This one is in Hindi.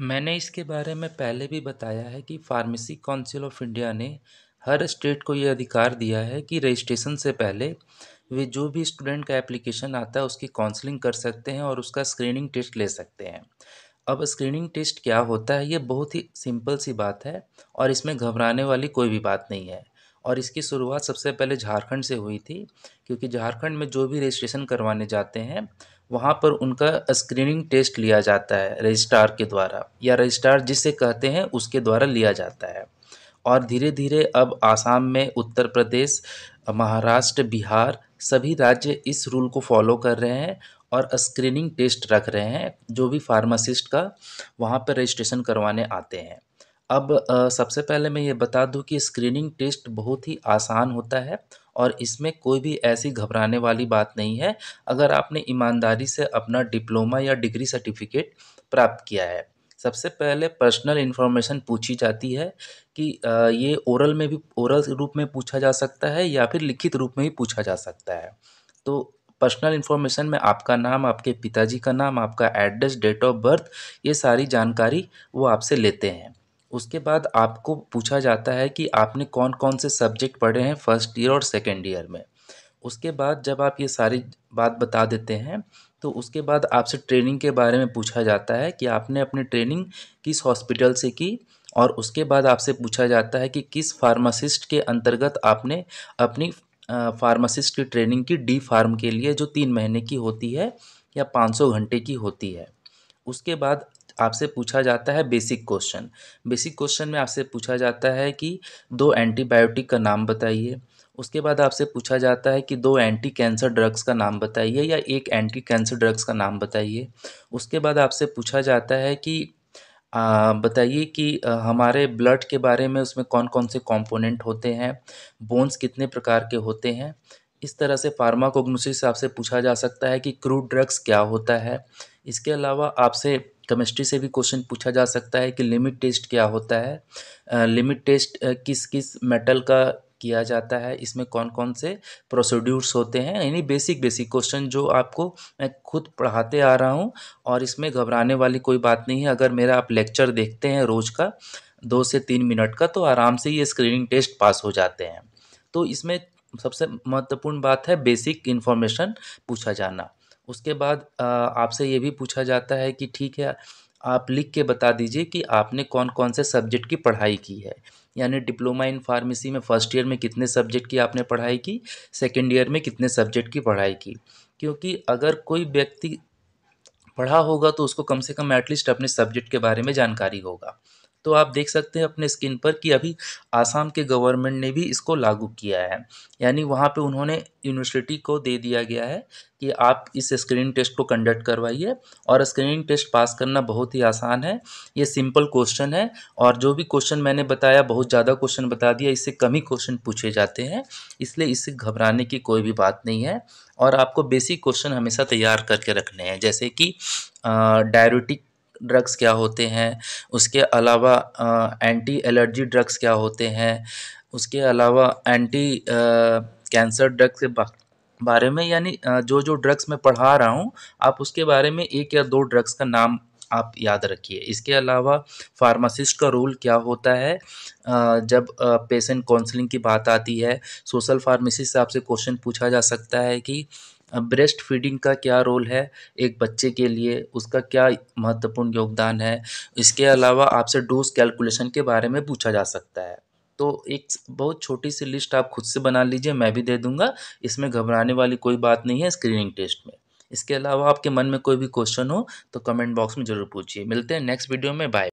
मैंने इसके बारे में पहले भी बताया है कि फार्मेसी काउंसिल ऑफ इंडिया ने हर स्टेट को ये अधिकार दिया है कि रजिस्ट्रेशन से पहले वे जो भी स्टूडेंट का एप्लीकेशन आता है उसकी काउंसलिंग कर सकते हैं और उसका स्क्रीनिंग टेस्ट ले सकते हैं अब स्क्रीनिंग टेस्ट क्या होता है ये बहुत ही सिंपल सी बात है और इसमें घबराने वाली कोई भी बात नहीं है और इसकी शुरुआत सबसे पहले झारखंड से हुई थी क्योंकि झारखंड में जो भी रजिस्ट्रेशन करवाने जाते हैं वहाँ पर उनका स्क्रीनिंग टेस्ट लिया जाता है रजिस्ट्रार के द्वारा या रजिस्ट्रार जिसे कहते हैं उसके द्वारा लिया जाता है और धीरे धीरे अब आसाम में उत्तर प्रदेश महाराष्ट्र बिहार सभी राज्य इस रूल को फॉलो कर रहे हैं और स्क्रीनिंग टेस्ट रख रहे हैं जो भी फार्मासिस्ट का वहाँ पर रजिस्ट्रेशन करवाने आते हैं अब सबसे पहले मैं ये बता दूँ कि स्क्रीनिंग टेस्ट बहुत ही आसान होता है और इसमें कोई भी ऐसी घबराने वाली बात नहीं है अगर आपने ईमानदारी से अपना डिप्लोमा या डिग्री सर्टिफिकेट प्राप्त किया है सबसे पहले पर्सनल इन्फॉर्मेशन पूछी जाती है कि ये ओरल में भी ओरल रूप में पूछा जा सकता है या फिर लिखित रूप में भी पूछा जा सकता है तो पर्सनल इन्फॉर्मेशन में आपका नाम आपके पिताजी का नाम आपका एड्रेस डेट ऑफ बर्थ ये सारी जानकारी वो आपसे लेते हैं उसके बाद आपको पूछा जाता है कि आपने कौन कौन से सब्जेक्ट पढ़े हैं फर्स्ट ईयर और सेकेंड ईयर में उसके बाद जब आप ये सारी बात बता देते हैं तो उसके बाद आपसे ट्रेनिंग के बारे में पूछा जाता है कि आपने अपनी ट्रेनिंग किस हॉस्पिटल से की और उसके बाद आपसे पूछा जाता है कि किस फार्मासिस्ट के अंतर्गत आपने अपनी फार्मासिस्ट की ट्रेनिंग की डी फार्म के लिए जो तीन महीने की होती है या पाँच सौ घंटे की होती है उसके बाद आपसे पूछा जाता है बेसिक क्वेश्चन बेसिक क्वेश्चन में आपसे पूछा जाता है कि दो एंटीबायोटिक का नाम बताइए उसके बाद आपसे पूछा जाता है कि दो एंटी कैंसर ड्रग्स का नाम बताइए या एक एंटी कैंसर ड्रग्स का नाम बताइए उसके बाद आपसे पूछा जाता है कि बताइए कि आ, हमारे ब्लड के बारे में उसमें कौन कौन से कंपोनेंट होते हैं बोन्स कितने प्रकार के होते हैं इस तरह से फार्माकोग्नोसिस आपसे पूछा जा सकता है कि क्रूड ड्रग्स क्या होता है इसके अलावा आपसे केमिस्ट्री से भी क्वेश्चन पूछा जा सकता है कि लिमिट टेस्ट क्या होता है लिमिट टेस्ट किस किस मेटल का किया जाता है इसमें कौन कौन से प्रोसीड्यूर्स होते हैं यानी बेसिक बेसिक क्वेश्चन जो आपको मैं खुद पढ़ाते आ रहा हूँ और इसमें घबराने वाली कोई बात नहीं है अगर मेरा आप लेक्चर देखते हैं रोज़ का दो से तीन मिनट का तो आराम से ये स्क्रीनिंग टेस्ट पास हो जाते हैं तो इसमें सबसे महत्वपूर्ण बात है बेसिक इन्फॉर्मेशन पूछा जाना उसके बाद आपसे ये भी पूछा जाता है कि ठीक है आप लिख के बता दीजिए कि आपने कौन कौन से सब्जेक्ट की पढ़ाई की है यानी डिप्लोमा इन फार्मेसी में फ़र्स्ट ईयर में कितने सब्जेक्ट की आपने पढ़ाई की सेकेंड ईयर में कितने सब्जेक्ट की पढ़ाई की क्योंकि अगर कोई व्यक्ति पढ़ा होगा तो उसको कम से कम एटलीस्ट अपने सब्जेक्ट के बारे में जानकारी होगा तो आप देख सकते हैं अपने स्किन पर कि अभी आसाम के गवर्नमेंट ने भी इसको लागू किया है यानी वहाँ पे उन्होंने यूनिवर्सिटी को दे दिया गया है कि आप इस स्क्रीनिंग टेस्ट को कंडक्ट करवाइए और स्क्रीनिंग टेस्ट पास करना बहुत ही आसान है ये सिंपल क्वेश्चन है और जो भी क्वेश्चन मैंने बताया बहुत ज़्यादा क्वेश्चन बता दिया इससे कम ही क्वेश्चन पूछे जाते हैं इसलिए इससे घबराने की कोई भी बात नहीं है और आपको बेसिक क्वेश्चन हमेशा तैयार करके रखने हैं जैसे कि डायबिटिक ड्रग्स क्या होते हैं उसके अलावा एंटी एलर्जी ड्रग्स क्या होते हैं उसके अलावा एंटी कैंसर ड्रग्स के बारे में यानी जो जो ड्रग्स मैं पढ़ा रहा हूँ आप उसके बारे में एक या दो ड्रग्स का नाम आप याद रखिए इसके अलावा फार्मासिस्ट का रोल क्या होता है जब पेशेंट काउंसलिंग की बात आती है सोशल फार्मेसिस्ट से आपसे क्वेश्चन पूछा जा सकता है कि अब ब्रेस्ट फ़ीडिंग का क्या रोल है एक बच्चे के लिए उसका क्या महत्वपूर्ण योगदान है इसके अलावा आपसे डोज कैलकुलेशन के बारे में पूछा जा सकता है तो एक बहुत छोटी सी लिस्ट आप खुद से बना लीजिए मैं भी दे दूंगा इसमें घबराने वाली कोई बात नहीं है स्क्रीनिंग टेस्ट में इसके अलावा आपके मन में कोई भी क्वेश्चन हो तो कमेंट बॉक्स में ज़रूर पूछिए मिलते हैं नेक्स्ट वीडियो में बाय